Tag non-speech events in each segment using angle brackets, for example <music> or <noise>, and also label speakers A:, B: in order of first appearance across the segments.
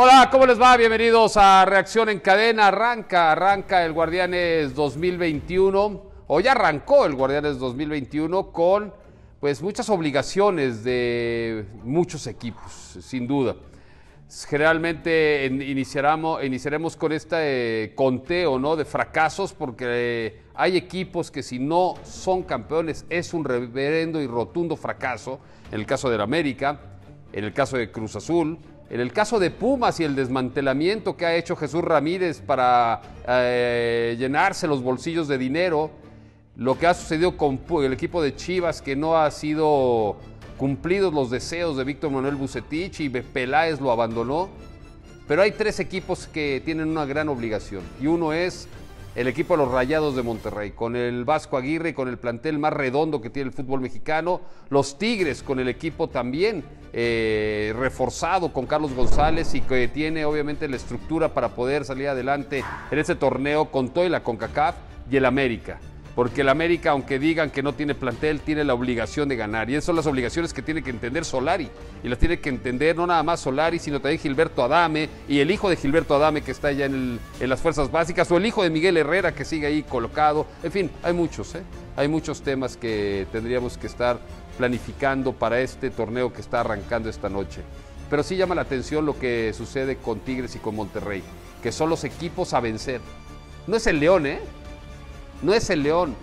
A: Hola, ¿cómo les va? Bienvenidos a Reacción en Cadena. Arranca, arranca el Guardianes 2021. Hoy arrancó el Guardianes 2021 con pues muchas obligaciones de muchos equipos, sin duda. Generalmente iniciaremos, iniciaremos con este eh, conteo ¿no? de fracasos porque eh, hay equipos que si no son campeones es un reverendo y rotundo fracaso. En el caso del América, en el caso de Cruz Azul, en el caso de Pumas y el desmantelamiento que ha hecho Jesús Ramírez para eh, llenarse los bolsillos de dinero, lo que ha sucedido con el equipo de Chivas que no ha sido cumplidos los deseos de Víctor Manuel Bucetich y Peláez lo abandonó. Pero hay tres equipos que tienen una gran obligación y uno es el equipo de los Rayados de Monterrey, con el Vasco Aguirre, con el plantel más redondo que tiene el fútbol mexicano, los Tigres con el equipo también eh, reforzado con Carlos González y que tiene obviamente la estructura para poder salir adelante en este torneo con todo y la CONCACAF y el América porque el América, aunque digan que no tiene plantel, tiene la obligación de ganar. Y esas son las obligaciones que tiene que entender Solari. Y las tiene que entender no nada más Solari, sino también Gilberto Adame y el hijo de Gilberto Adame que está allá en, las fuerzas básicas, o el hijo de Miguel Herrera que sigue ahí colocado. En fin, hay muchos, ¿eh? hay muchos temas que tendríamos que estar planificando para este torneo que está arrancando esta noche. Pero sí llama la atención lo que sucede con Tigres y con Monterrey, que son los equipos a vencer. No es el León, ¿eh? no es el León.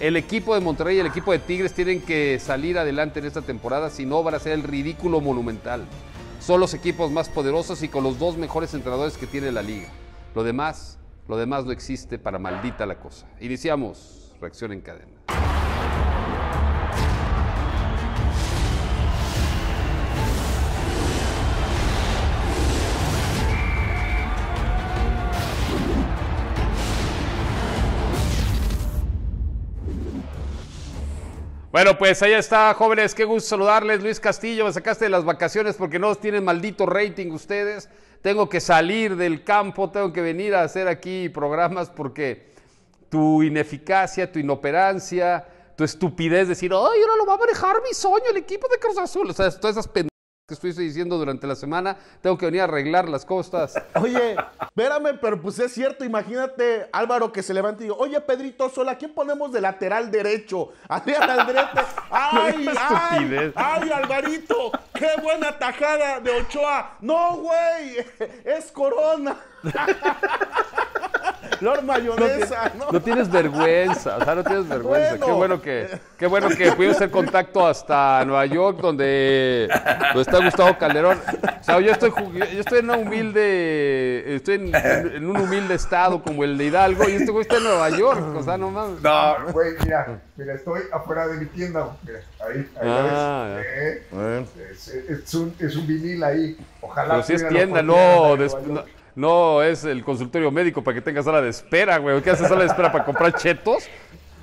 A: El equipo de Monterrey y el equipo de Tigres tienen que salir adelante en esta temporada, si no van a ser el ridículo monumental. Son los equipos más poderosos y con los dos mejores entrenadores que tiene la liga. Lo demás, lo demás no existe para maldita la cosa. Iniciamos reacción en cadena. Bueno, pues ahí está, jóvenes, qué gusto saludarles. Luis Castillo, me sacaste de las vacaciones porque no tienen maldito rating ustedes. Tengo que salir del campo, tengo que venir a hacer aquí programas porque tu ineficacia, tu inoperancia, tu estupidez, de decir, ay, no lo va a manejar mi sueño, el equipo de Cruz Azul. O sea, todas esas pendientes que estuviste diciendo durante la semana, tengo que venir a arreglar las costas. <laughs> Oye, espérame, pero pues es cierto, imagínate
B: Álvaro que se levanta y digo, oye Pedrito Sola, ¿quién ponemos de lateral derecho? <laughs> Adrián Aldrete, <laughs> ¡ay, ay, ay, Alvarito! ¡Qué buena tajada de Ochoa! ¡No, güey! ¡Es Corona!
A: Lord Mayonesa, no, tienes vergüenza, o sea, no tienes vergüenza. Qué bueno que, qué bueno que pudimos hacer contacto hasta Nueva York, donde, está Gustavo Calderón. O sea, yo estoy, yo estoy en una humilde, estoy en, un humilde estado como el de Hidalgo, y este güey está en Nueva York, o sea, no mames. No,
C: güey, mira, mira, estoy afuera de mi tienda, mira, ahí, ahí ah, ves. Eh, es, es, un, es un vinil ahí. Ojalá. Pero si es tienda, no, no,
A: no es el consultorio médico para que tengas sala de espera, güey. ¿Qué haces sala de espera para comprar chetos?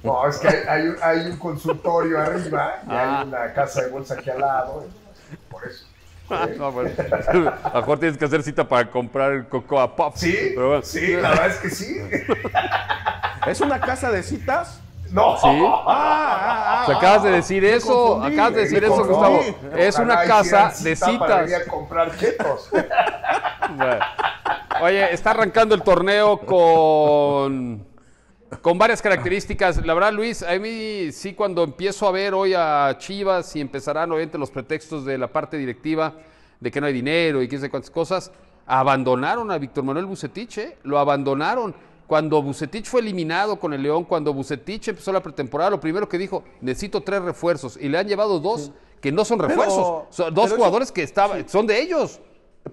A: No,
C: es que hay, hay, un, consultorio arriba y hay ah. una casa de bolsa aquí al lado. Por eso. <laughs> no, bueno. Pues, a lo
A: mejor tienes que hacer cita para comprar el Cocoa Pop. sí, la verdad es que sí. ¿Es una casa de citas? No. <laughs>
C: acabas de decir eso, de decir eso, Gustavo. es una casa de citas. comprar <laughs>
A: Oye, está arrancando el torneo con con varias características. La verdad, Luis, a mí sí cuando empiezo a ver hoy a Chivas y empezarán obviamente los pretextos de la parte directiva de que no hay dinero y quién sé cuántas cosas, abandonaron a Víctor Manuel Bucetiche, ¿eh? lo abandonaron. Cuando Bucetich fue eliminado con el León, cuando Bucetich empezó la pretemporada, lo primero que dijo, necesito tres refuerzos. Y le han llevado dos que no son refuerzos. son dos jugadores que estaban, son de ellos.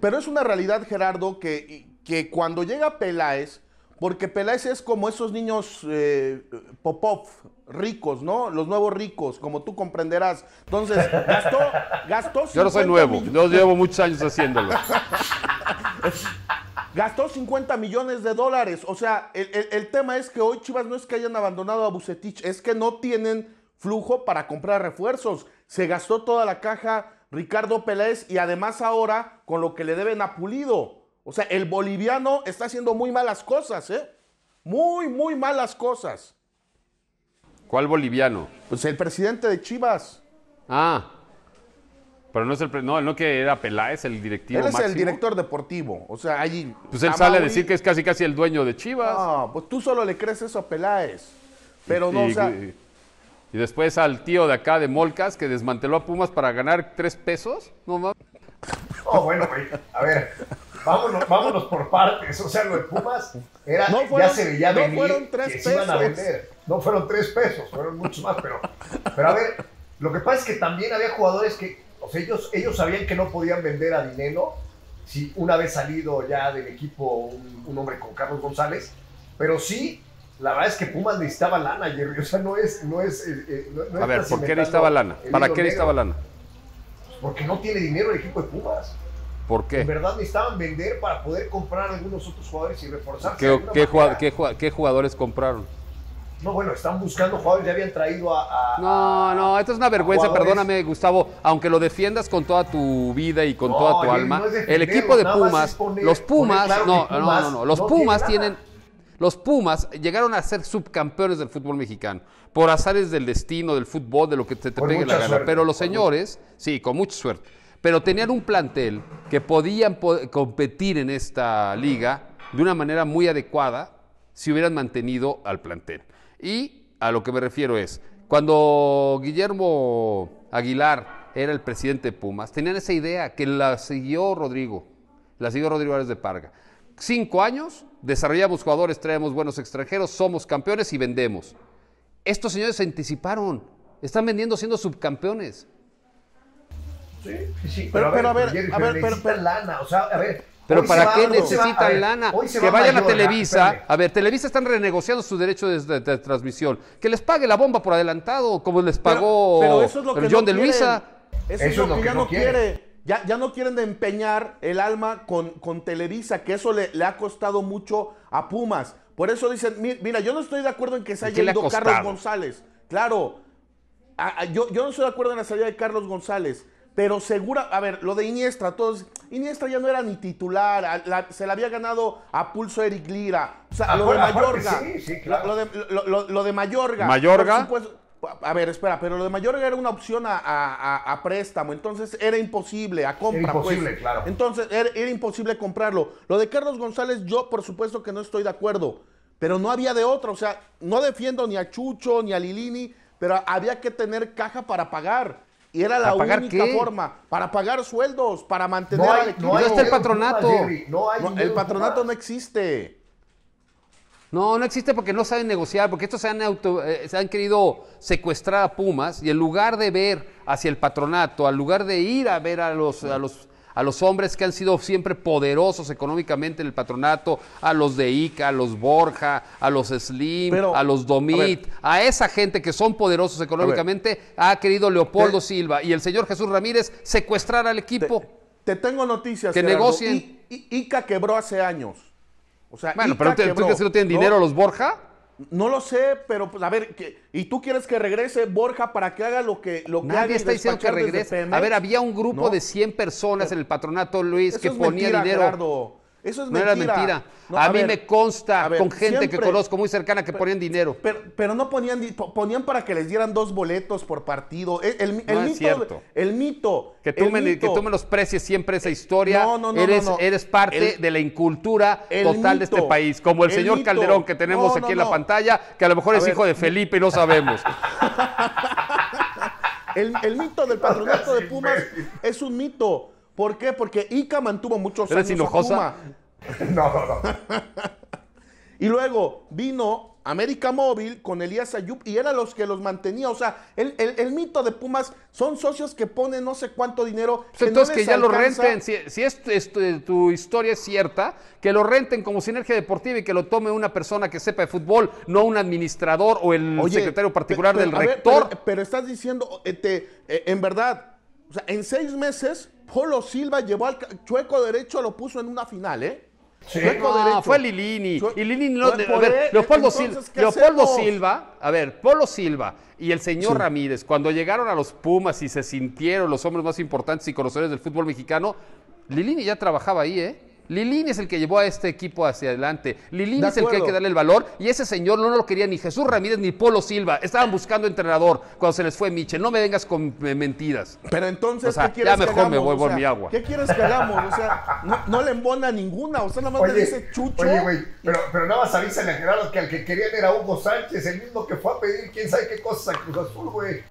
B: Pero es una realidad, Gerardo, que, que cuando llega Peláez, porque Peláez es como esos niños eh, Popov, ricos, ¿no? Los nuevos ricos, como tú comprenderás. Entonces, gastó, gastó. Yo no soy nuevo, yo llevo
A: muchos años haciéndolo. <laughs>
B: Gastó 50 millones de dólares. O sea, el, tema es que hoy Chivas no es que hayan abandonado a Bucetich, es que no tienen flujo para comprar refuerzos. Se gastó toda la caja Ricardo Pérez y además ahora con lo que le deben a Pulido. O sea, el boliviano está haciendo muy malas cosas, ¿eh? Muy, muy malas cosas.
A: ¿Cuál boliviano? Pues
B: el presidente de Chivas.
A: Ah. Pero no es el. No, no que era Peláez, el directivo. Él es el director
B: deportivo. O sea, allí. Pues él sale a decir
A: que es casi casi el dueño de Chivas. No, pues tú
B: solo le crees eso a Peláez.
A: Pero no, o sea. Y, después al tío de acá de Molcas que desmanteló a Pumas para ganar tres pesos. No mames.
B: bueno, güey.
C: A ver, vámonos, vámonos por partes. O sea, lo de Pumas era, no fueron, ya se veía tres que pesos. iban a vender. No fueron tres pesos, fueron muchos más. Pero, pero a ver, lo que pasa es que también había jugadores que o sea, ellos, ellos sabían que no podían vender a dinero si una vez salido ya del equipo un, hombre con Carlos González, pero sí la verdad es que Pumas necesitaba lana, Jerry. O sea, no es. No es, eh, eh, no, a ver, ¿por qué necesitaba lana? ¿Para qué necesitaba lana? porque no tiene dinero el equipo de Pumas.
A: ¿Por qué? En verdad
C: necesitaban vender para poder comprar algunos otros jugadores y reforzarse.
A: qué jugadores compraron?
C: No, bueno, están buscando jugadores, ya habían traído a.
A: no, no, esto es una vergüenza, perdóname, Gustavo, aunque lo defiendas con toda tu vida y con toda tu alma. el equipo de Pumas, los Pumas, no, no, no, los Pumas tienen. Los Pumas llegaron a ser subcampeones del fútbol mexicano, por azares del destino, del fútbol, de lo que te, te pegue la gana. Pero los señores, sí, con mucha suerte. Pero tenían un plantel que podían competir en esta liga de una manera muy adecuada si hubieran mantenido al plantel. Y a lo que me refiero es, cuando Guillermo Aguilar era el presidente de Pumas, tenían esa idea que la siguió Rodrigo, la siguió Rodrigo Álvarez de Parga. Cinco años, desarrollamos jugadores, traemos buenos extranjeros, somos campeones y vendemos. Estos señores se anticiparon, están vendiendo siendo subcampeones. Sí, sí, pero, pero, a ver, a ver,
C: pero, lana, o sea, a ver, pero ¿para qué necesitan lana? que vayan a Televisa.
A: A ver, Televisa están renegociando su derecho de, transmisión. Que les pague la bomba por adelantado, como les pagó John de Luisa. Eso, es lo, que, ya no quiere.
B: Ya, no quieren de empeñar el alma con, Televisa, que eso le, ha costado mucho a Pumas. Por eso dicen, mira, yo no estoy de acuerdo en que se haya ido Carlos González. Claro, yo, yo no estoy de acuerdo en la salida de Carlos González. Pero segura, a ver, lo de Iniestra, todos, Iniestra ya no era ni titular, se la había ganado a pulso Eric Lira. O sea, ah, lo, de Mayorga, lo, de, Mayorga. Mayorga. a ver, espera, pero lo de Mayorga era una opción a, a, préstamo, entonces era imposible, a compra. Pues. imposible, claro. Entonces era, era imposible comprarlo. Lo de Carlos González, yo por supuesto que no estoy de acuerdo, pero no había de otra. O sea, no defiendo ni a Chucho ni a Lilini, pero había que tener caja para pagar. Y era la única forma para pagar sueldos, para mantener no al está el patronato.
A: No el patronato no existe. No, no existe porque no saben negociar, porque estos se han, eh, se han querido secuestrar a Pumas y en lugar de ver hacia el patronato, al lugar de ir a ver a los, a los a los hombres que han sido siempre poderosos económicamente en el patronato, a los de Ica, a los Borja, a los Slim, a los Domit, a, esa gente que son poderosos económicamente, ha querido Leopoldo Silva y el señor Jesús Ramírez secuestrar al equipo. Te, tengo noticias. Que negocien. Ica quebró hace años. O sea, bueno, pero crees que no tienen dinero los Borja?
B: No lo sé, pero pues, a ver, ¿y tú quieres que regrese Borja para que haga lo que
A: lo que Nadie está diciendo que regrese. A ver, había un grupo de 100 personas en el patronato Luis que ponía dinero.
B: Eso es mentira. Era mentira. a, mí me
A: consta con gente que conozco muy
B: cercana que ponían dinero. Pero, pero, no ponían, ponían para que les dieran dos boletos por partido. E,
A: el, mito, El mito. Que tú, me, los Que siempre esa historia. No, no, no. Eres, eres parte de la incultura total de este país. Como el, señor Calderón que tenemos aquí en la pantalla, que a lo mejor es hijo de Felipe y no sabemos.
B: <laughs> el mito del patronato de <laughs> Pumas es un mito. ¿Por qué? Porque Ica mantuvo muchos ¿Eres años <laughs> no, no, no. <laughs> y luego vino América Móvil con Elías Ayub y era los que los mantenía. O sea, el, mito de Pumas son socios que ponen no sé cuánto dinero. entonces que ya lo renten. Si,
A: tu historia es cierta, que lo renten como sinergia deportiva y que lo tome una persona que sepa de fútbol, no un administrador o el secretario particular del rector.
B: pero, estás diciendo, este, en verdad, en seis meses Polo Silva llevó al chueco derecho, lo puso en una final, ¿eh?
A: Chueco derecho. Fue Lilini. Lilini no, a Leopoldo, Silva, a ver, Polo Silva y el señor Ramírez, cuando llegaron a los Pumas y se sintieron los hombres más importantes y conocedores del fútbol mexicano, Lilini ya trabajaba ahí, ¿eh? Lilín es el que llevó a este equipo hacia adelante. Lilín es el que hay que darle el valor. Y ese señor no, lo quería ni Jesús Ramírez ni Polo Silva. Estaban buscando entrenador cuando se les fue Michel. No me vengas con eh, mentiras. Pero entonces, ¿qué quieres ya mejor me voy por mi agua. ¿Qué quieres
C: que hagamos?
B: O sea,
C: no, le embona ninguna. O sea, nada más le chucho. Oye, güey, pero, pero nada más avísale a Gerardo que al que querían era Hugo Sánchez, el mismo que fue a pedir quién sabe qué cosas a Cruz Azul, güey.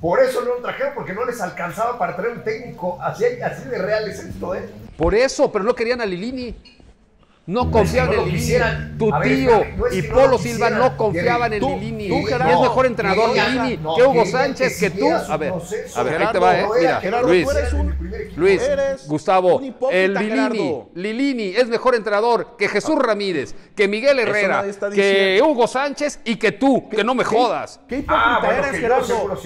C: Por eso no lo trajeron, porque no les alcanzaba para traer un técnico. Así, de real esto, ¿eh?
A: Por eso, pero no querían a Lilini. No pues confiaban en Lilini. Tu tío y Polo Silva no confiaban en Lilini. Tú, es mejor entrenador Lilini que Hugo Sánchez, que, tú. A ver, a ver, ahí te va, ¿eh? Mira, Luis, Luis, Gustavo, el Lilini, Lilini es mejor entrenador que Jesús Ramírez, que Miguel Herrera, que Hugo Sánchez y que tú, que no me jodas. ¿Qué ah, hipócrita eres, Gerardo?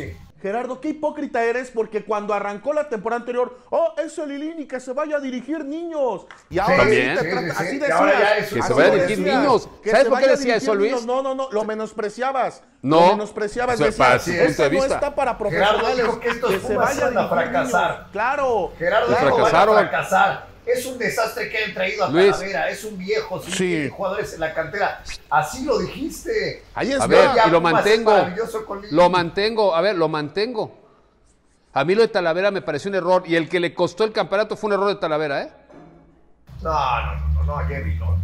B: Gerardo, qué hipócrita eres porque cuando arrancó la temporada anterior, oh, es el que se vaya a dirigir niños. Y ahora sí, te trata, así decías. que se vaya a dirigir niños. ¿Sabes por qué decía eso, Luis? No, no, no, lo menospreciabas. No. Lo menospreciabas. O para punto de vista. está para profesionales. Gerardo dijo que se vayan a fracasar. Claro. Gerardo claro, fracasaron. Van a fracasar.
C: Es un desastre que han traído a Talavera. Es un viejo, sin jugadores en la cantera. Así lo dijiste. A ver, y lo mantengo. Lo
A: mantengo. A ver, lo mantengo. A mí lo de Talavera me pareció un error. Y el que le costó el campeonato fue un error de Talavera, ¿eh?
C: No, no, no, no, Jerry, no.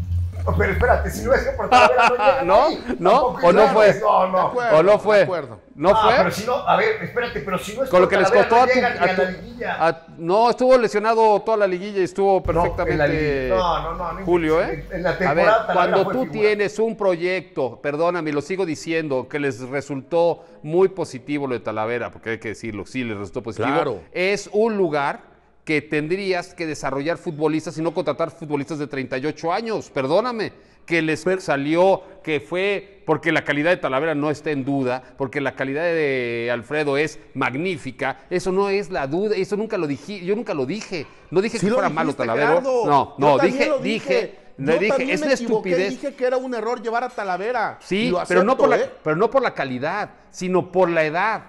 C: <laughs> Pero espérate, si por Talavera no talavera No, no, o no fue. No, no. o no fue. No ah, fue. Pero si no, a ver, espérate, pero si
A: no es Con lo que les costó a, tu, a, No, estuvo lesionado toda la liguilla y estuvo perfectamente. No, no, no, Julio, ¿eh? a ver, cuando tú tienes un proyecto, perdóname, lo sigo diciendo, que les resultó muy positivo lo de Talavera, porque hay que decirlo, sí les resultó positivo. Claro. Es un lugar que tendrías que desarrollar futbolistas y no contratar futbolistas de 38 años. Perdóname, que les salió, que fue porque la calidad de Talavera no está en duda, porque la calidad de Alfredo es magnífica. Eso no es la duda, eso nunca lo dije, yo nunca lo dije. No dije que fuera malo Talavera. no, no, dije, dije, dije, es estupidez. dije
B: que era un error llevar a Talavera. Sí, pero, no por la, ¿eh?
A: pero no por la calidad, sino por la edad.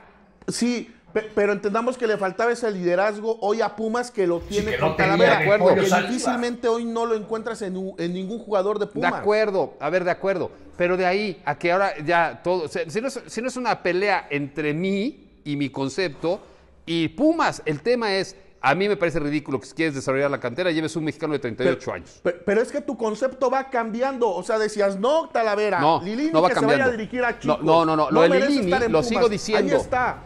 A: Sí,
B: pero entendamos que le faltaba ese liderazgo hoy a Pumas que lo tiene Talavera. De acuerdo. Porque difícilmente
A: hoy no lo encuentras en, ningún jugador de Pumas. De acuerdo, a ver, de acuerdo. Pero de ahí a que ahora ya todo. Si no es, una pelea entre mí y mi concepto y Pumas, el tema es. A mí me parece ridículo que si quieres desarrollar la cantera lleves un mexicano de 38 años.
B: Pero, es que tu concepto va cambiando. O sea, decías, no, Talavera, no, Lilini va que se vaya a dirigir a No, no, no. no. lo lo sigo diciendo. Ahí está.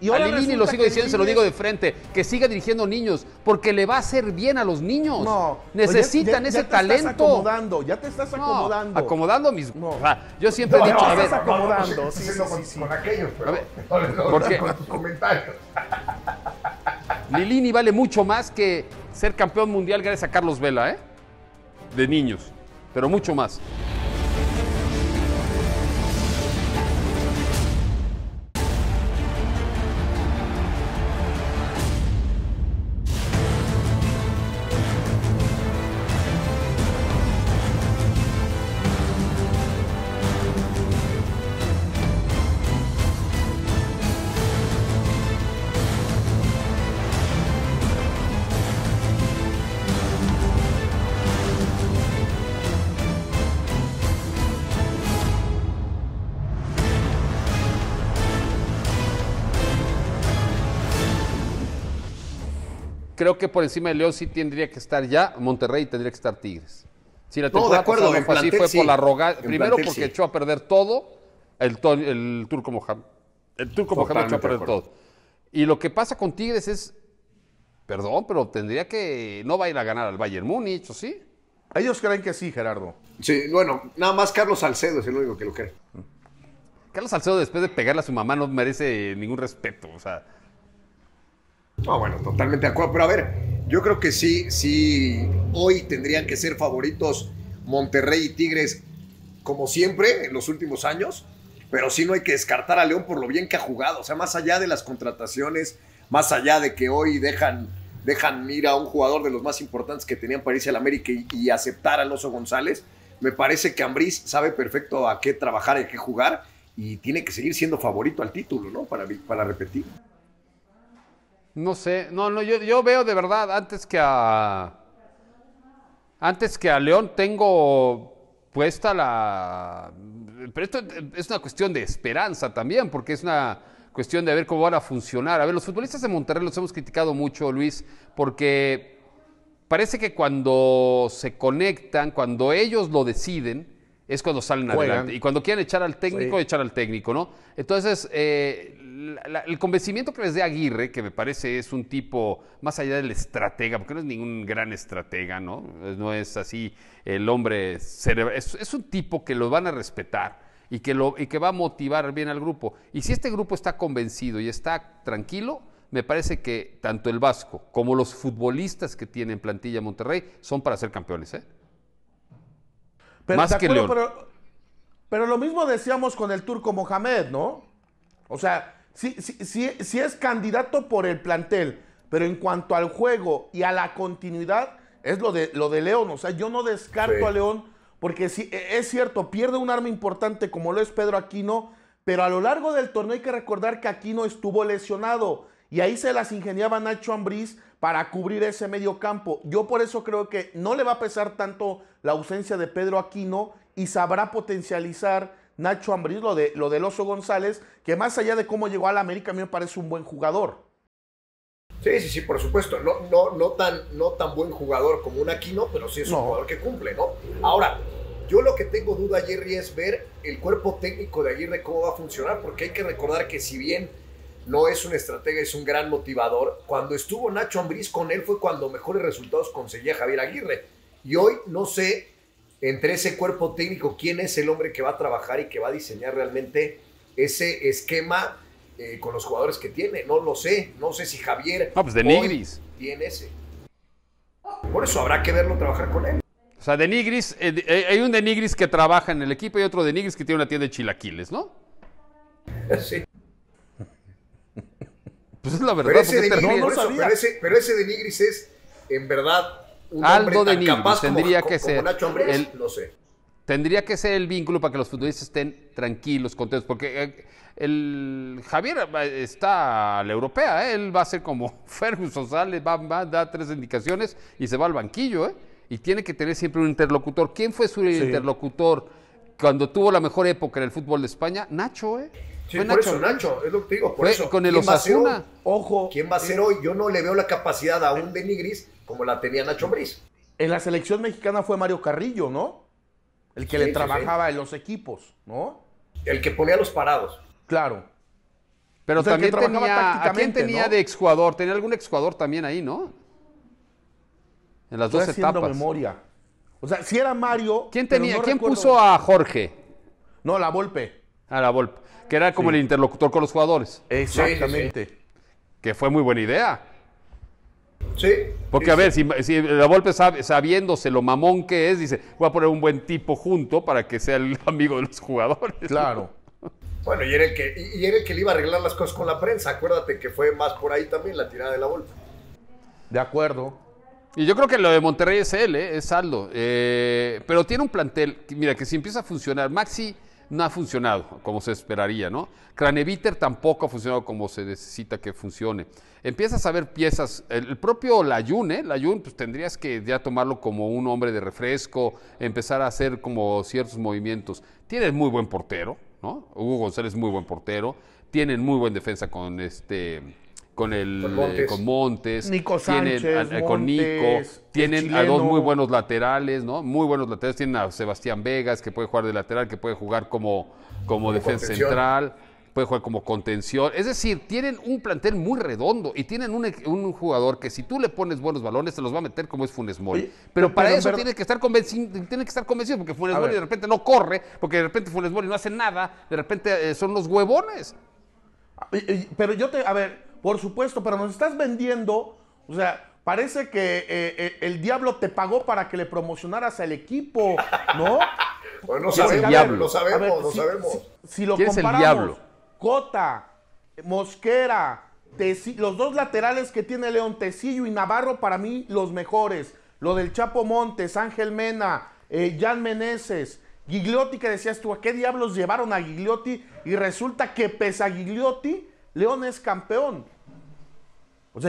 B: Y Lilini,
A: lo sigo diciendo, se lo digo de frente, que siga dirigiendo niños, porque le va a hacer bien a los niños. No, necesitan ya ese te talento. Estás acomodando, ya te estás acomodando. acomodando mis. Ah, yo siempre he dicho, a ver, estás acomodando, pues, sí, sí, con,
C: aquellos, pero con tus comentarios.
A: <laughs> Lilini vale mucho más que ser campeón mundial gracias a Carlos Vela, ¿eh? De niños, pero mucho más. creo que por encima de León sí tendría que estar ya Monterrey tendría que estar Tigres. Si la temporada no, de acuerdo, fue por la arrogancia. Primero porque echó a perder todo el, el Turco Mohamed. El Turco Mohamed echó a perder todo. Y lo que pasa con Tigres es, perdón, pero tendría que, no va a ir a ganar al Bayern Múnich, ¿o sí? Ellos creen que sí, Gerardo. Sí, bueno, nada más Carlos Salcedo es el único que lo cree. Carlos Salcedo, después de pegarle a su mamá, no merece ningún respeto. O sea, no, ah,
C: bueno, totalmente de acuerdo. Pero a
A: ver, yo creo que sí,
C: sí, hoy tendrían que ser favoritos Monterrey y Tigres, como siempre, en los últimos años. Pero sí no hay que descartar a León por lo bien que ha jugado. O sea, más allá de las contrataciones, más allá de que hoy dejan, dejan a un jugador de los más importantes que tenían para irse al América y, aceptar a Alonso González, me parece que Ambriz sabe perfecto a qué trabajar y a qué jugar y tiene que seguir siendo favorito al título, ¿no? Para, para repetir.
A: No sé, no, no, yo, yo veo de verdad antes que a. Antes que a León tengo puesta la. Pero esto es una cuestión de esperanza también, porque es una cuestión de ver cómo van a funcionar. A ver, los futbolistas de Monterrey los hemos criticado mucho, Luis, porque parece que cuando se conectan, cuando ellos lo deciden, es cuando salen adelante. Y cuando quieren echar al técnico, echar al técnico, ¿no? Entonces, eh, el convencimiento que les dé Aguirre, que me parece es un tipo más allá del estratega, porque no es ningún gran estratega, ¿no? No es así el hombre cerebral. Es, un tipo que lo van a respetar y que, lo, y que va a motivar bien al grupo. Y si este grupo está convencido y está tranquilo, me parece que tanto el Vasco como los futbolistas que tienen plantilla Monterrey son para ser campeones, ¿eh? Más que León. Pero,
B: pero lo mismo decíamos con el turco Mohamed, ¿no? O sea, sí, sí, es candidato por el plantel, pero en cuanto al juego y a la continuidad, es lo de, lo de León. O sea, yo no descarto a León, porque si e, es cierto, pierde un arma importante como lo es Pedro Aquino, pero a lo largo del torneo hay que recordar que Aquino estuvo lesionado. Y ahí se las ingeniaba Nacho Ambriz para cubrir ese medio campo. Yo por eso creo que no le va a pesar tanto la ausencia de Pedro Aquino y sabrá potencializar Nacho Ambriz, lo, de, lo del Oso González, que más allá de cómo llegó a la América, a mí me parece un buen jugador. Sí, sí, sí, por supuesto. No, no, no, tan, no tan buen jugador como un
C: Aquino, pero sí es un jugador que cumple, ¿no? Ahora, yo lo que tengo duda, Jerry, es ver el cuerpo técnico de Aguirre cómo va a funcionar, porque hay que recordar que si bien no es un estratega, es un gran motivador, cuando estuvo Nacho Ambriz con él fue cuando mejores resultados conseguía Javier Aguirre. Y hoy no sé entre ese cuerpo técnico, quién es el hombre que va a trabajar y que va a diseñar realmente ese esquema eh, con los jugadores que tiene. No lo sé, no sé si Javier no, pues de Nigris. tiene ese. Por eso habrá que verlo trabajar con él.
A: O sea, de eh, eh, hay un Denigris que trabaja en el equipo y otro de Nigris que tiene una tienda de chilaquiles, ¿no? Sí. <laughs> Pues es la verdad. Pero ese,
C: pero ese de es, en verdad, Aldo de tendría que ser. el, no sé.
A: Tendría que ser el vínculo para que los futbolistas estén tranquilos, contentos, porque eh, el Javier eh, está a la europea, eh, él va a ser como <laughs> Ferguson, va, a dar tres indicaciones y se va al banquillo, ¿eh? y tiene que tener siempre un interlocutor. ¿Quién fue su interlocutor cuando tuvo la mejor época en el fútbol de España? Nacho, ¿eh? por Nacho? eso, Nacho,
C: es lo que te digo, por eso. Con el Osasuna. Ojo. ¿Quién va a ser hoy? Yo no le veo la capacidad a un Benigris como la tenía Nacho Briz.
B: En la selección mexicana fue Mario Carrillo, ¿no? El que le trabajaba en los equipos, ¿no? El que ponía los parados. Claro. Pero
C: también trabajaba tenía, tácticamente, quién tenía de
A: exjugador? Tenía algún exjugador también ahí, ¿no?
B: En las
C: dos haciendo
A: etapas. memoria. O sea, si era Mario. ¿Quién tenía? ¿Quién puso a Jorge? No, la Volpe. A ah, la Volpe. Que era como el interlocutor con los jugadores. Exactamente. Que fue muy buena idea. Sí. Porque, a ver, si, la Volpe sabe, sabiéndose lo mamón que es, dice, voy a poner un buen tipo junto para que sea el <laughs> amigo de los jugadores. Claro.
C: <laughs> Bueno, y era, el que, que le iba a arreglar las cosas con la prensa. Acuérdate que fue más por ahí también la tirada de la Volpe.
A: De acuerdo. Y yo creo que lo de Monterrey es él, ¿eh? es Aldo. Eh, pero tiene un plantel, mira, que si empieza a funcionar, Maxi no ha funcionado como se esperaría, ¿no? Craneviter tampoco ha funcionado como se necesita que funcione. Empiezas a ver piezas, el, propio Layun, ¿eh? Layun, pues tendrías que ya tomarlo como un hombre de refresco, empezar a hacer como ciertos movimientos. Tienes muy buen portero, ¿no? Hugo González muy buen portero, tienen muy buena defensa con este con el con eh, Montes, con Nico tienen, a, eh, tienen a dos muy buenos laterales, ¿no? Muy buenos laterales, tienen a Sebastián Vegas que puede jugar de lateral, que puede jugar como, como, defensa central, puede jugar como contención, es decir, tienen un plantel muy redondo y tienen un, jugador que si tú le pones buenos balones se los va a meter como es Funes Mori. pero, para eso tiene que estar convencido, tiene que estar convencido porque Funes Mori de repente no corre, porque de repente Funes Mori no hace nada, de repente eh, son los huevones. Pero yo te, a ver, por
B: supuesto, pero nos estás vendiendo, o sea, parece que eh, eh, el diablo te pagó para que le promocionaras al equipo, ¿no? <laughs> bueno, no sabemos, lo sabemos, lo sabemos. Si, lo comparamos, el diablo? Cota, Mosquera, los dos laterales que tiene León, Tecillo y Navarro, para mí los mejores. Lo del Chapo Montes, Ángel Mena, eh, Jan Meneses, Gigliotti, que decías tú, ¿a qué diablos llevaron a Gigliotti? Y resulta que pese a Gigliotti, León es campeón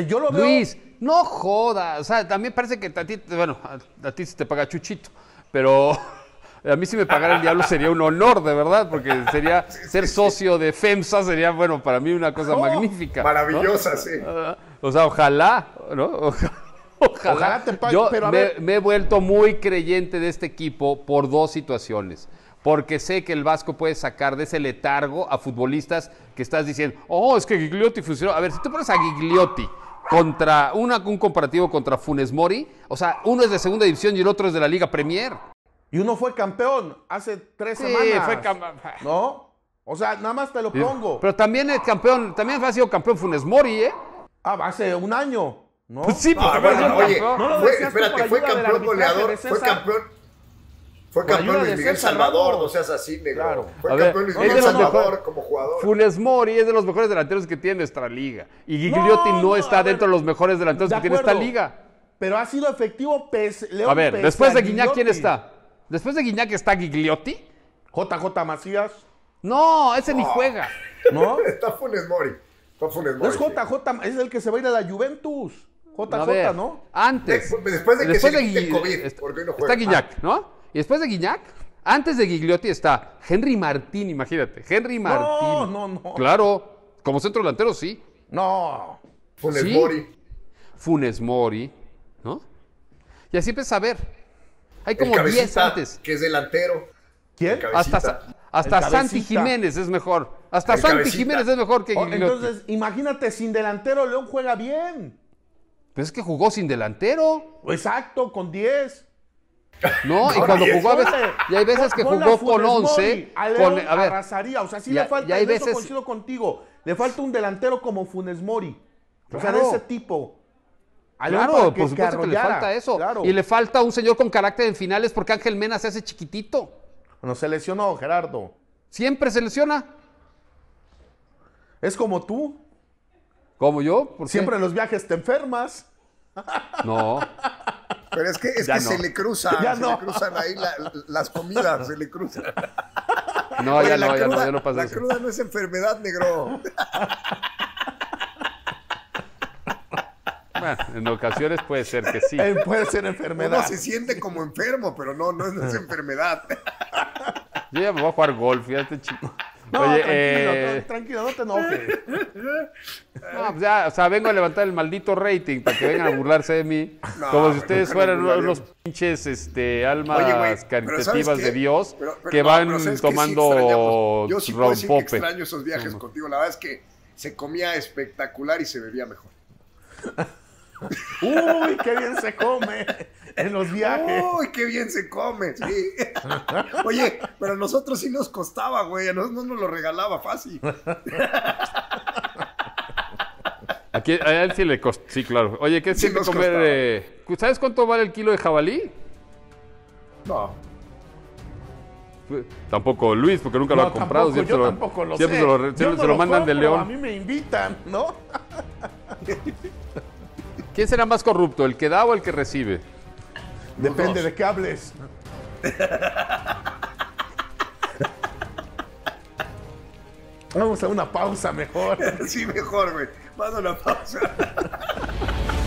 A: yo lo Luis, no jodas. O sea, también parece que a ti, bueno, a, ti se te paga chuchito, pero. <laughs> A mí si me pagara el diablo sería un honor, de verdad, porque sería ser socio de FEMSA sería, bueno, para mí una cosa magnífica. Maravillosa, sí. Ah, o sea, ojalá, ¿no? <laughs> Ojalá.
B: te
C: pero
A: me he vuelto muy creyente de este equipo por dos situaciones porque sé que el Vasco puede sacar de ese letargo a futbolistas que estás diciendo, oh, es que Gigliotti funcionó. A ver, si tú pones a Gigliotti contra un comparativo contra Funes Mori, o sea, uno es de segunda división y el otro es de la Liga Premier. Y uno fue campeón hace tres semanas. Fue ¿No? O sea, nada más te lo pongo. Pero también es campeón, también ha sido campeón Funes Mori, ¿eh? Ah, hace un año. ¿No? Pues <laughs> sí, pero oye, espérate, fue campeón
C: goleador, fue campeón
A: fue campeón de Miguel Salvador,
C: no seas así, negro. Claro. Fue campeón de Miguel Salvador como
A: jugador. Funes Mori es de los mejores delanteros que tiene nuestra liga. Y Gigliotti no, está dentro de los mejores delanteros que tiene esta liga. Pero ha sido efectivo León A ver, después de Guiñac, ¿quién está? Después de Guiñac está Gigliotti. JJ Macías. No, ese ni juega. ¿No? <laughs>
B: está Funes Mori.
A: Está es JJ, es el que se va a ir a la Juventus. JJ, ¿no? Antes. Después de que se de, el
C: porque no juega. Está Guiñac,
A: ah. ¿no? Y después de Guiñac, antes de Gigliotti está Henry Martín, imagínate. Henry Martín. No, no, no. Claro, como centro delantero sí. No. Funes Mori. Funes Mori, ¿no? Y así empieza a ver.
B: Hay
C: como 10 antes. Que es delantero.
A: ¿Quién? Hasta, hasta Santi Jiménez es mejor. Hasta Santi Jiménez es mejor que oh, Entonces,
B: imagínate, sin delantero León juega bien. Pues es que jugó sin delantero. Exacto, con 10. No, y <laughs> cuando jugó a veces, y hay veces que jugó con 11, con a ver, arrasaría, o sea, sí le falta, eso coincido contigo, le falta un delantero como Funes Mori.
A: O sea, de ese tipo. Claro, por que, le falta eso. Y le falta un señor con carácter en finales porque Ángel Mena se hace chiquitito. Bueno, se lesionó, Gerardo. Siempre se lesiona. Es como tú. ¿Como yo? ¿Por Siempre
B: en los viajes te enfermas.
A: No. <laughs> Pero es que, es que se le cruzan, <laughs> se le
B: cruzan ahí las comidas, se le cruzan.
A: No, ya, no ya no, ya no pasa La cruda
C: no es enfermedad, negro.
A: Bueno, en ocasiones puede ser que sí. Eh, puede ser enfermedad. Uno se
C: siente como enfermo, pero no, no, es enfermedad.
A: Yo ya me voy a jugar golf, ya este chico. Oye, tranquilo, eh, tranquilo, no te enojes. <laughs> No, pues ya, o sea, vengo a levantar el maldito rating para que vengan a burlarse de mí. como si ustedes fueran unos pinches este, almas caritativas de Dios que van tomando Yo sí puedo que extraño
C: esos viajes contigo. La verdad es que se comía espectacular y se bebía mejor. <laughs> Uy, qué bien se come. <laughs> en los viajes. Uy, qué bien se come, sí. <laughs> Oye, pero a nosotros sí nos costaba, güey. A nosotros no nos lo regalaba fácil.
A: Aquí, a él sí le costó. Sí, claro. Oye, ¿qué sí comer? ¿Sabes cuánto vale el kilo de jabalí? No. Pues, tampoco Luis, porque nunca lo ha comprado. yo tampoco lo siempre sé. Se lo, siempre se lo, mandan de León. A mí
B: me invitan, ¿no? <laughs>
A: ¿Quién será más corrupto, el que da o el que recibe? Depende
B: de qué hables. Vamos a una pausa mejor. <laughs>
C: Sí, mejor, güey. Vamos a una pausa.
A: <laughs>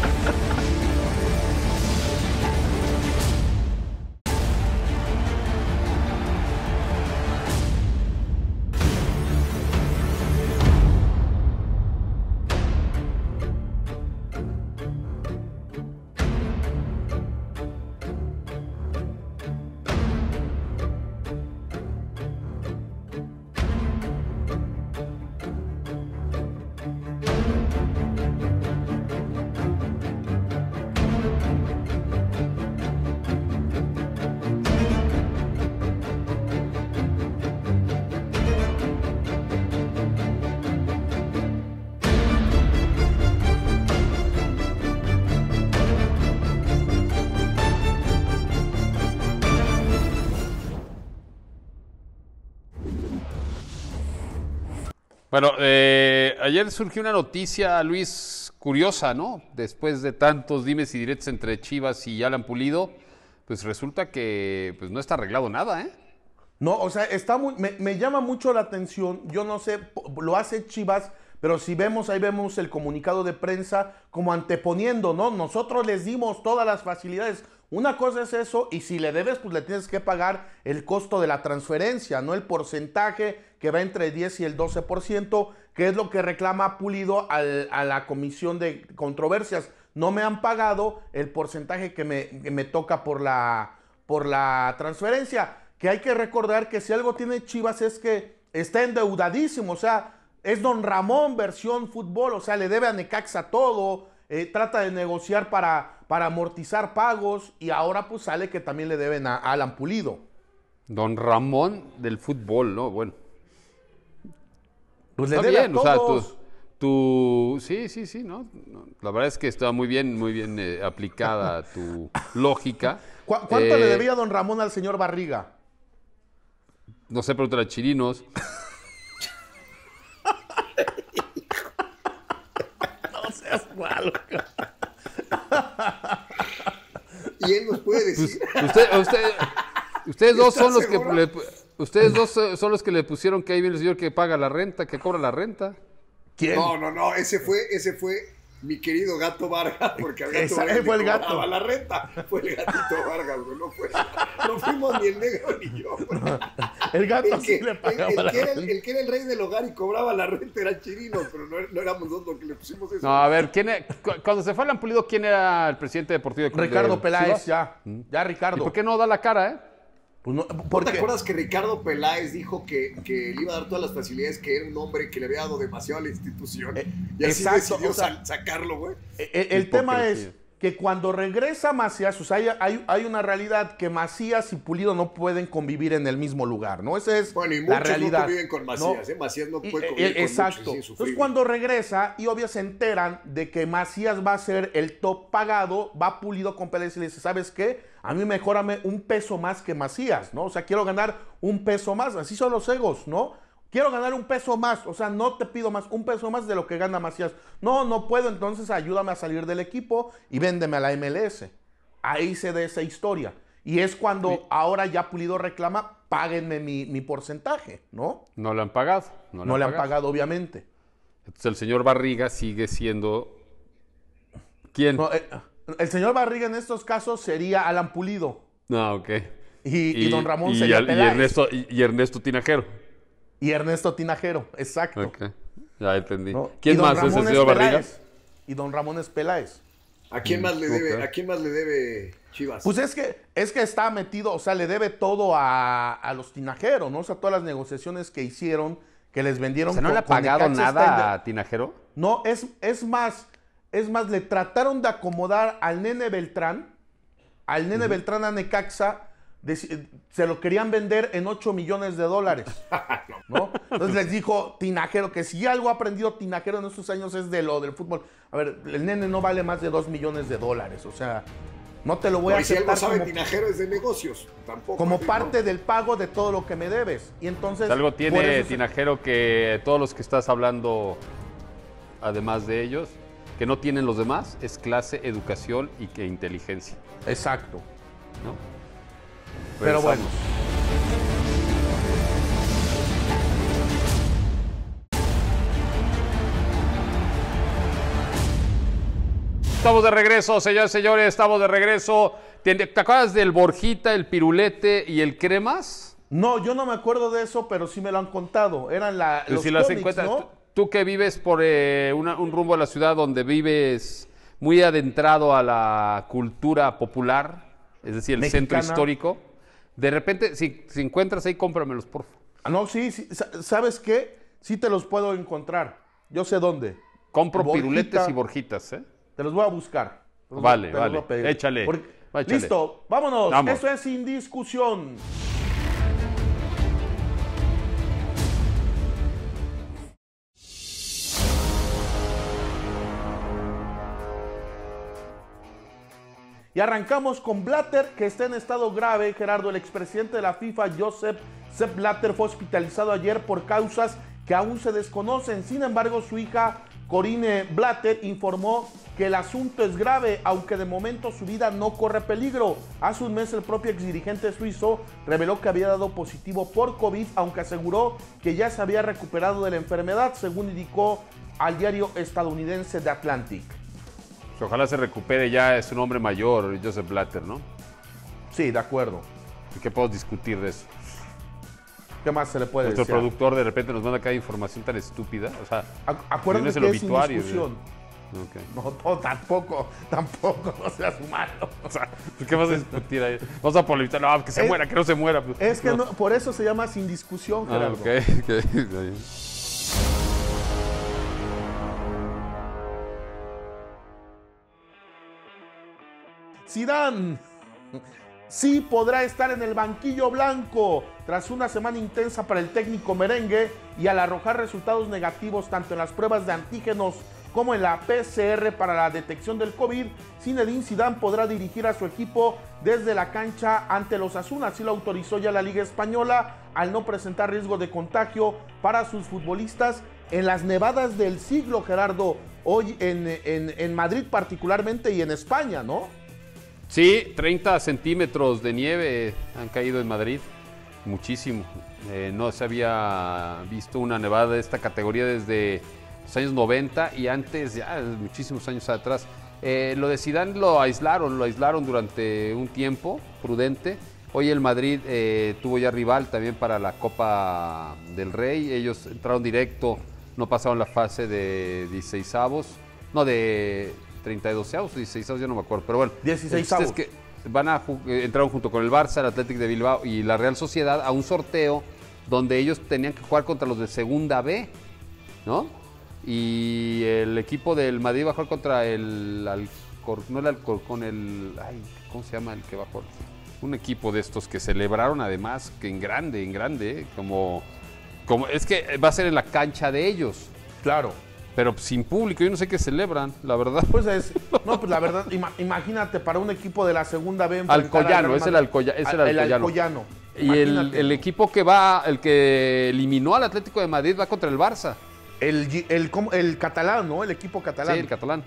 A: Bueno, eh, ayer surgió una noticia, Luis, curiosa, ¿no? Después de tantos dimes y diretes entre Chivas y Alan Pulido, pues resulta que pues, no está arreglado nada, ¿eh?
B: No, o sea, está muy, me, me llama mucho la atención. Yo no sé, lo hace Chivas, pero si vemos, ahí vemos el comunicado de prensa como anteponiendo, ¿no? Nosotros les dimos todas las facilidades, una cosa es eso y si le debes, pues le tienes que pagar el costo de la transferencia, no el porcentaje que va entre el 10 y el 12%, que es lo que reclama Pulido a la comisión de controversias. No me han pagado el porcentaje que me, toca por la, por la transferencia. Que hay que recordar que si algo tiene Chivas es que está endeudadísimo, o sea, es Don Ramón versión fútbol, o sea, le debe a Necaxa todo, eh, trata de negociar para, para amortizar pagos y ahora pues sale que también le deben a Alan Pulido.
A: Don Ramón del fútbol, ¿no? Bueno. Pues está bien, o sea, sí, sí, sí, ¿no? La verdad es que está muy bien, muy bien eh, aplicada <laughs> tu lógica. ¿Cuánto le eh, debía don
B: Ramón al señor Barriga?
A: No sé, pero trae Chirinos. <laughs> seas y él nos puede pues, decir. Pues, usted, usted, ustedes dos son los que le, ustedes dos son los que le pusieron que ahí viene el señor que paga la renta, que cobra la renta. ¿Quién? No,
C: no, no, ese fue, ese fue mi querido gato Vargas, porque el gato Esa, Vargas fue el la renta. Fue el gatito Vargas, No, fuimos ni el negro ni yo. el gato el que, le Era, el, rey del hogar y cobraba la renta era Chirino, pero no, éramos nosotros los que le pusimos eso. No, a
A: ver, ¿quién cuando se fue al Ampulido, ¿quién era el presidente deportivo de Ricardo Peláez, ya. Ya, Ricardo. por qué no da la cara, eh? Pues porque... ¿Te acuerdas que
C: Ricardo Peláez dijo que, le iba a dar todas las facilidades, que era un hombre que le había dado demasiado a la institución? Eh, y así decidió sacarlo, güey. Eh, eh, el, tema es
B: que cuando regresa Macías, o sea, hay, una realidad que Macías y Pulido no pueden convivir en el mismo lugar, ¿no? Esa es bueno, y muchos la realidad. no conviven con Macías,
C: Macías no puede convivir con Exacto. Entonces
B: cuando regresa y obvio se enteran de que Macías va a ser el top pagado, va Pulido con Peláez y le dice, ¿sabes qué? A mí mejorame un peso más que Macías, ¿no? O sea, quiero ganar un peso más. Así son los egos, ¿no? Quiero ganar un peso más, o sea, no te pido más, un peso más de lo que gana Macías. No, no puedo, entonces ayúdame a salir del equipo y véndeme a la MLS. Ahí se de esa historia. Y es cuando ahora ya Pulido reclama, páguenme mi, porcentaje, ¿no?
A: No lo han pagado. No, le han pagado, obviamente. Entonces el señor Barriga sigue siendo... ¿Quién? Eh,
B: el señor Barriga en estos casos sería Alan Pulido.
A: Ah, ok. Y, don Ramón sería Peláez. Ernesto, y Ernesto, Tinajero. Y
B: Ernesto Tinajero, exacto.
A: Ok. Ya entendí. ¿Quién más es el señor Barriga?
B: Y don Ramón Espeláez. ¿A quién más le mm, debe, ¿a quién más le debe Chivas? Pues es que, es que está metido, o sea, le debe todo a, los tinajeros, ¿no? O sea, todas las negociaciones que hicieron,
A: que les vendieron. O ¿no le ha pagado nada a Tinajero?
B: No, es, es más, es más, le trataron de acomodar al nene Beltrán, al nene Beltrán a Necaxa, se lo querían vender en 8 millones de dólares. <laughs> ¿no? Entonces les dijo Tinajero que si algo ha aprendido Tinajero en estos años es de lo del fútbol. A ver, el nene no vale más de 2 millones de dólares, o sea, no te lo voy a aceptar. Y si sabe Tinajero es de negocios, tampoco. Como parte del pago de todo lo que me debes. Y entonces. Algo tiene
A: Tinajero que todos los que estás hablando, además de ellos, que no tienen los demás es clase, educación y que inteligencia. Exacto. Pero bueno. Estamos de regreso, señores, señores, estamos de regreso. ¿Te, acuerdas del Borjita, el pirulete y el cremas? No, yo no me acuerdo de eso, pero sí me lo han
B: contado. Eran
A: la, pues los ¿no? tú que vives por eh, un rumbo a la ciudad donde vives muy adentrado a la cultura popular, es decir, el centro histórico, de repente, si, encuentras ahí, cómpramelos, por favor. Ah, no, sí,
B: ¿sabes qué? Sí te los puedo encontrar. Yo sé dónde. Compro piruletes y borjitas, ¿eh? Te los voy a buscar. vale, vale. Échale. Listo, vámonos. esto es sin discusión. Y arrancamos con Blatter, que está en estado grave. Gerardo, el expresidente de la FIFA, Joseph Sepp Blatter, fue hospitalizado ayer por causas que aún se desconocen. Sin embargo, su hija Corine Blatter informó que el asunto es grave, aunque de momento su vida no corre peligro. Hace un mes el propio exdirigente suizo reveló que había dado positivo por COVID, aunque aseguró que ya se había recuperado de la enfermedad, según indicó al diario estadounidense The Atlantic
A: ojalá se recupere ya, es un hombre mayor, Joseph Blatter, ¿no? Sí, de acuerdo. ¿Y qué podemos discutir de eso?
B: ¿Qué más se le puede decir? Nuestro productor
A: de repente nos manda acá información tan estúpida. O sea, acuérdate que es obituario, No, no, tampoco, tampoco, <laughs> no seas humano. O sea, pues, ¿qué vas a discutir ahí? Vamos a politizar, no, que se muera, que no se muera. Pues. Es que
B: por eso se llama sin discusión, ah, Gerardo. Okay. <laughs> Zidane sí podrá estar en el banquillo blanco tras una semana intensa para el técnico merengue y al arrojar resultados negativos tanto en las pruebas de antígenos como en la PCR para la detección del COVID, Zinedine Zidane podrá dirigir a su equipo desde la cancha ante los Asuna, así lo autorizó ya la Liga española al no presentar riesgo de contagio para sus futbolistas en las nevadas del siglo, Gerardo, hoy en, en, en Madrid particularmente y en España, ¿no?
A: Sí, 30 centímetros de nieve han caído en Madrid, muchísimo. Eh, no se había visto una nevada de esta categoría desde los años 90 y antes, ya muchísimos años atrás. Eh, lo de Zidane lo aislaron, lo aislaron durante un tiempo prudente. Hoy el Madrid eh, tuvo ya rival también para la Copa del Rey. Ellos entraron directo, no pasaron la fase de 16avos, no de 32 o 16 avos, yo no me acuerdo, pero bueno. 16 avos. que van a eh, entrar junto con el Barça, el Atlético de Bilbao y la Real Sociedad a un sorteo donde ellos tenían que jugar contra los de Segunda B, ¿no? Y el equipo del Madrid va a jugar contra el Alcor, no el Alcorcón, el ay, ¿cómo se llama el que va a jugar? Un equipo de estos que celebraron además que en grande, en grande, eh, como como es que va a ser en la cancha de ellos. Claro. Pero sin público, yo no sé qué celebran, la verdad. Pues es,
B: <laughs> no, pues la verdad, imagínate, para un equipo de la segunda B. Alcoyano, es el, es el, Alcoyano. Alcoyano. Y el,
A: equipo que va, el que eliminó al Atlético de Madrid va contra el Barça. El, el, el catalán, ¿no? El equipo catalán. Sí, el catalán.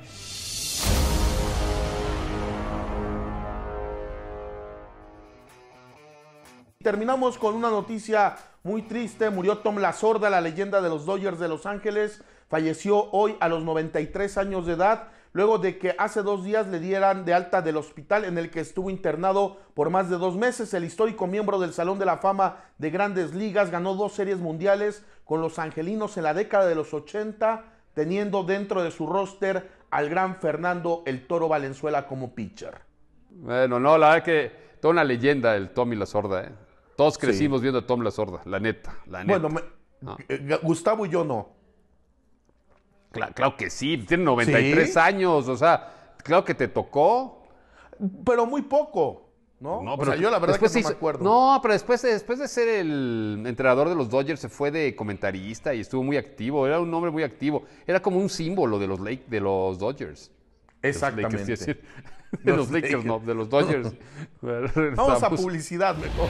B: Terminamos con una noticia muy triste. Murió Tom Lazorda, la leyenda de los Dodgers de Los Ángeles Falleció hoy a los 93 años de edad, luego de que hace dos días le dieran de alta del hospital en el que estuvo internado por más de dos meses. El histórico miembro del Salón de la Fama de Grandes Ligas ganó dos series mundiales con los Angelinos en la década de los 80, teniendo dentro de su roster al gran Fernando el Toro Valenzuela como pitcher.
A: Bueno, no, la verdad que toda una leyenda el Tommy La Sorda. ¿eh? Todos crecimos viendo a Tom La Sorda, la neta, Bueno, ah. eh, Gustavo y yo no. Claro, que sí, tiene 93 años, o sea, claro que te tocó.
B: Pero muy poco, ¿no? no pero yo la verdad que no me
A: acuerdo. No, pero después, después de ser el entrenador de los Dodgers se fue de comentarista y estuvo muy activo, era un hombre muy activo, era como un símbolo de los, Lake, de los Dodgers. Exactamente. <laughs> de los, Lakers, no, de los Dodgers. <laughs> Vamos a
B: publicidad mejor.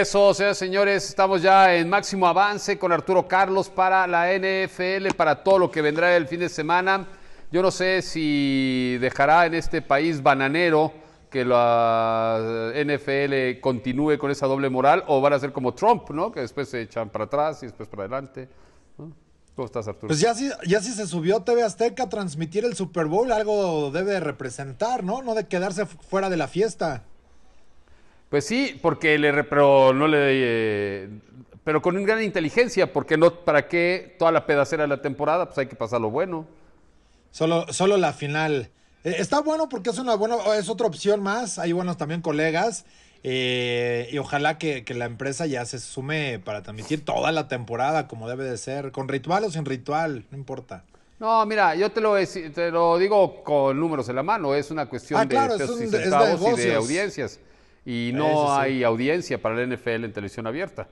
A: eso, señores. Estamos ya en máximo avance con Arturo Carlos para la NFL, para todo lo que vendrá el fin de semana. Yo no sé si dejará en este país bananero que la NFL continúe con esa doble moral o van a ser como Trump, ¿no? Que después se echan para atrás y después para adelante. ¿Cómo estás, Arturo? Pues ya si
D: ya sí se subió TV Azteca a transmitir el Super Bowl, algo debe representar, ¿no? No de quedarse fuera de la fiesta.
A: Pues sí, porque le pero no le eh, pero con gran inteligencia, porque no para qué toda la pedacera de la temporada,
D: pues hay que pasar lo bueno. Solo, solo la final. Eh, está bueno porque es una es otra opción más. Hay buenos también colegas. Eh, y ojalá que, la empresa ya se sume para transmitir toda la temporada como debe de ser, con ritual o sin ritual, no importa.
A: No, mira, yo te lo, te lo digo con números en la mano, es una cuestión ah, de y y de audiencias y no hay audiencia para la NFL en televisión abierta.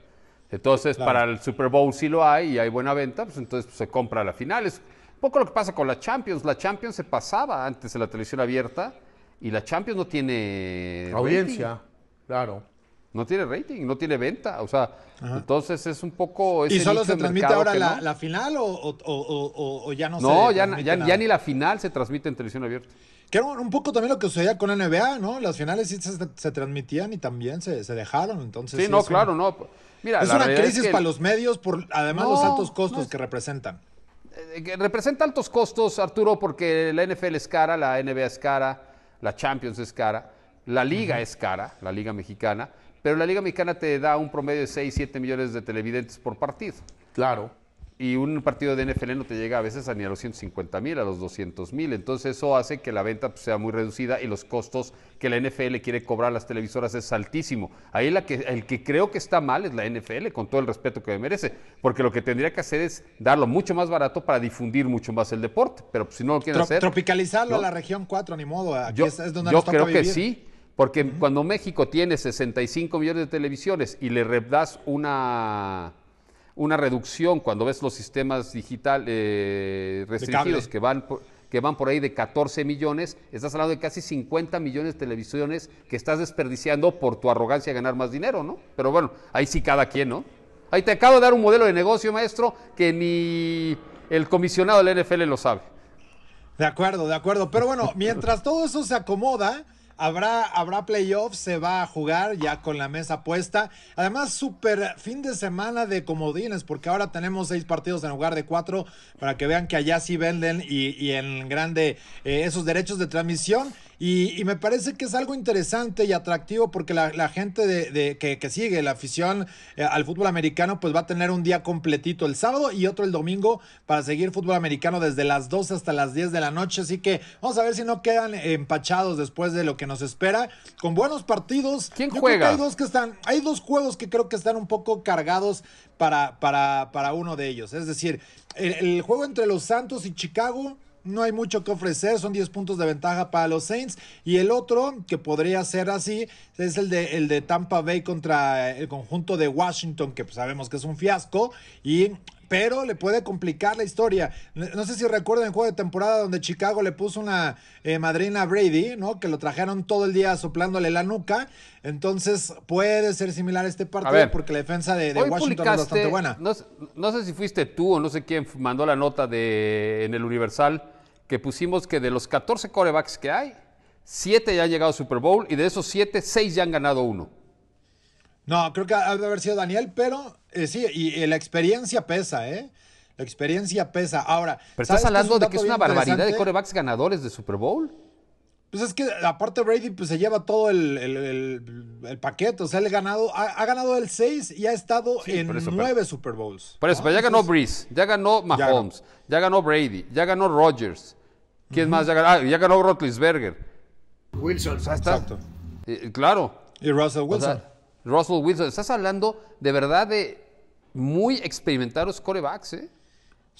A: Entonces, para el Super Bowl sí lo hay y hay buena venta, pues entonces se compra la final. Es un poco lo que pasa con la Champions. La Champions se pasaba antes en la televisión abierta y la Champions no tiene... Audiencia, claro. No tiene rating, no tiene venta. O sea, entonces es un poco. ¿Y solo se transmite ahora la,
D: final o, ya no, se ya, ya, ya,
A: ni la final se transmite en televisión abierta.
D: Que era un poco también lo que sucedía con NBA, ¿no? Las finales sí se, transmitían y también se, dejaron. Entonces, sí, no, claro, no. es una crisis para los medios, por además de los altos costos que representan.
A: Eh, representa altos costos, Arturo, porque la NFL es cara, la NBA es cara, la Champions es cara, la Liga es cara, la Liga Mexicana. Pero la Liga Mexicana te da un promedio de 6, 7 millones de televidentes por partido. Claro. Y un partido de NFL no te llega a veces a ni a los 150 mil, a los 200 mil. Entonces eso hace que la venta pues, sea muy reducida y los costos que la NFL quiere cobrar a las televisoras es altísimo. Ahí la que, el que creo que está mal es la NFL, con todo el respeto que me merece. Porque lo que tendría que hacer es darlo mucho más barato para difundir mucho más el deporte. Pero pues, si no lo quieren hacer... Tropicalizarlo a la
D: región 4, ni modo. yo, es, creo que sí
A: porque cuando México tiene 65 millones de televisiones y le das una, una reducción cuando ves los sistemas digitales eh, restringidos que van, por, que van por ahí de 14 millones, estás hablando de casi 50 millones de televisiones que estás desperdiciando por tu arrogancia a ganar más dinero, ¿no? Pero bueno, ahí sí cada quien, ¿no? Ahí te acabo de dar un modelo de negocio, maestro, que ni el comisionado del NFL lo sabe.
D: De acuerdo, de acuerdo. Pero bueno, mientras todo eso se acomoda Habrá, habrá playoffs, se va a jugar ya con la mesa puesta. Además, súper fin de semana de comodines, porque ahora tenemos seis partidos en lugar de cuatro, para que vean que allá sí venden y, en grande eh, esos derechos de transmisión. Y, me parece que es algo interesante y atractivo porque la, gente de, que, sigue, la afición eh, al fútbol americano, pues va a tener un día completito el sábado y otro el domingo para seguir fútbol americano desde las 12 hasta las 10 de la noche. Así que vamos a ver si no quedan empachados después de lo que nos espera. Con buenos partidos. ¿Quién juega? hay dos que están, hay dos juegos que creo que están un poco cargados para, para, para uno de ellos. Es decir, el juego entre los Santos y Chicago no hay mucho que ofrecer, son 10 puntos de ventaja para los Saints. Y el otro que podría ser así es el de, el de Tampa Bay contra el conjunto de Washington, que pues sabemos que es un fiasco. Y pero le puede complicar la historia. No sé si recuerdan el juego de temporada donde Chicago le puso una eh, madrina a Brady, ¿no? Que lo trajeron todo el día soplándole la nuca. Entonces puede ser similar este partido porque la defensa de, Washington es bastante buena.
A: No, sé si fuiste tú o no sé quién mandó la nota de, en el Universal que pusimos que de los 14 corebacks que hay, 7 ya han llegado a Super Bowl y de esos 7, 6 ya han ganado uno.
D: No, creo que ha de haber sido Daniel, pero eh, sí, y, la experiencia pesa, ¿eh? La experiencia pesa. Ahora. Pero estás hablando de que es una barbaridad de corebacks
A: ganadores de Super Bowl.
D: Pues es que aparte Brady pues, se lleva todo el, paquete. O sea, él ha ganado, ha, ganado el 6 y ha estado en 9 nueve Super Bowls.
A: Por eso, ya ah, ganó Breeze, ya ganó Mahomes, ya ganó, ya ganó Brady, ya ganó Rodgers, ¿Quién más Ah, ya ganó Rotlisberger. Wilson. O Exacto. claro. Y Russell Wilson. Russell Wilson. Estás hablando de verdad de muy experimentados corebacks, ¿eh?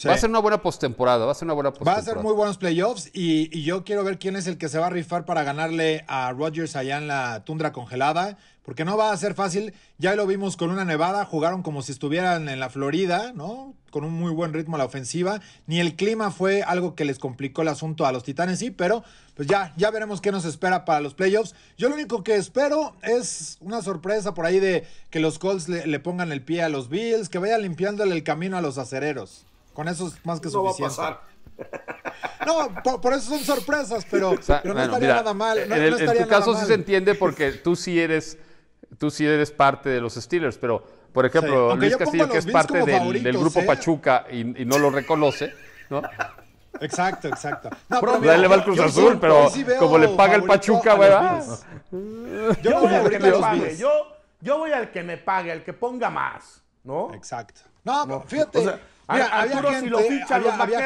A: Va a ser una buena postemporada, va a ser una buena postemporada. Va a ser muy
D: buenos playoffs y, yo quiero ver quién es el que se va a rifar para ganarle a Rodgers allá en la tundra congelada, porque no va a ser fácil. Ya lo vimos con una nevada, jugaron como si estuvieran en la Florida, ¿no? Con un muy buen ritmo a la ofensiva. Ni el clima fue algo que les complicó el asunto a los Titanes, sí, pero pues ya, ya veremos qué nos espera para los playoffs. Yo lo único que espero es una sorpresa por ahí de que los Colts le, pongan el pie a los Bills, que vaya limpiándole el camino a los acereros. Con eso es más que suficiente. <laughs> No, por, eso son sorpresas, pero, no bueno, estaría nada mal. en, este tu caso sí se entiende
A: porque tú sí eres, tú sí eres parte de los Steelers, pero por ejemplo, Luis Castillo, que es parte del, grupo ¿eh? Pachuca y, no lo reconoce,
D: ¿no? Exacto, exacto. le va el Cruz Azul, pero como le paga el Pachuca, ¿verdad? <laughs> Yo voy, al que me pague, yo,
B: yo voy al que me pague, al que
D: ponga más, ¿no? Exacto. No, fíjate. O sea, había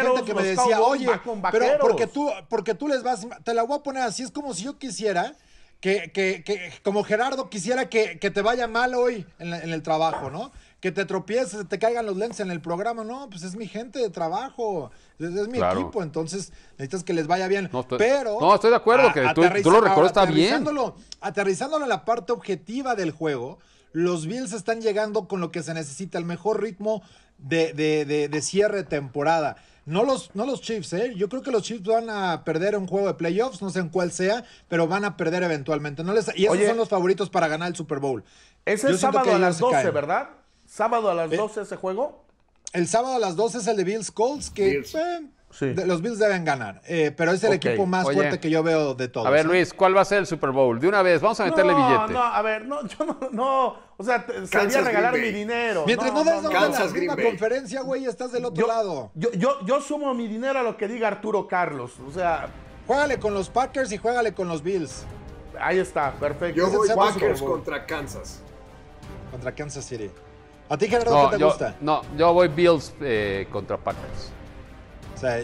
D: gente, que me decía, oye, pero porque tú, porque tú les vas, te la voy a poner así, es como si yo quisiera que, como Gerardo quisiera que, te vaya mal hoy en, el trabajo, ¿no? que te tropieces, te caigan los lentes en el programa. No, pues es mi gente de trabajo, es, mi equipo, entonces necesitas que les vaya bien. No, estoy, Pero. No, estoy de acuerdo que tú, lo recuerdas, está bien. Aterrizándolo en la parte objetiva del juego, los Bills están llegando con lo que se necesita, el mejor ritmo, de, de, de, cierre temporada. No los, no los Chiefs, ¿eh? Yo creo que los Chiefs van a perder un juego de playoffs, no sé en cuál sea, pero van a perder eventualmente. No les, y esos son los favoritos para ganar el Super Bowl. Es el sábado a las 12, ¿verdad? Sábado a las 12 eh, ese juego. El sábado a las 12 es el de Bills Colts, que... Eh, los Bills deben ganar, eh, pero es el equipo más fuerte que yo veo de todos. A ver, Luis, ¿cuál
A: va a ser el Super Bowl? De una vez, vamos a meterle no, billete. No,
B: a ver, no, yo no, o sea, a
A: regalar mi dinero. Mientras no, des la misma conferencia,
D: güey, estás del otro lado. Yo, yo, sumo mi dinero a lo que diga Arturo Carlos, o sea... Juégale con los Packers y juégale con los Bills. Ahí está, perfecto. Yo voy Packers contra Kansas. Contra Kansas City. ¿A ti, Gerardo, no, qué te gusta?
A: No, yo voy Bills eh, contra Packers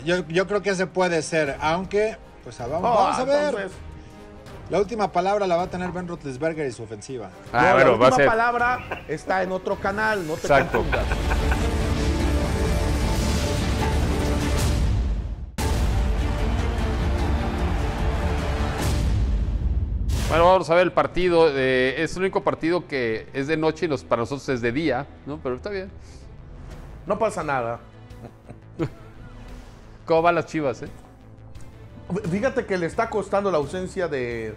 D: yo, creo que ese puede ser, aunque, pues ah, oh, vamos, a ver. La última palabra la va a tener Ben Roethlisberger y su ofensiva. Ah, la última
B: palabra está en otro canal, no te Bueno,
A: vamos a ver el partido. Eh, es el único partido que es de noche y para nosotros es de día, ¿no? Pero está bien.
B: No pasa nada. ¿Cómo van las chivas, eh? Fíjate que le está costando la ausencia de,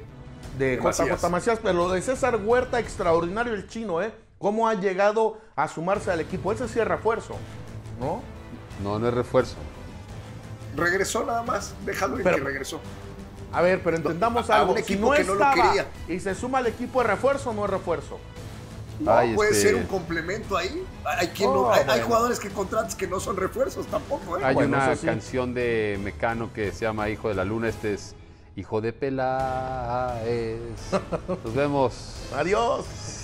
A: de JJ
B: Macías, pero lo de César Huerta, extraordinario el chino, ¿eh? ¿Cómo ha llegado a sumarse al equipo? Ese sí es refuerzo, ¿no?
A: No, no es refuerzo.
B: Regresó nada más, déjalo ir pero, que regresó. A ver, pero entendamos algo. si no, estaba y se suma al equipo de refuerzo, no es refuerzo. ¿No? puede este ser un
C: complemento ahí. Hay, jugadores que contratas que no son refuerzos tampoco. ¿eh? Hay una canción
A: de Mecano que se llama Hijo de la Luna. Este es Hijo de Peláez. <laughs> Nos vemos. Adiós.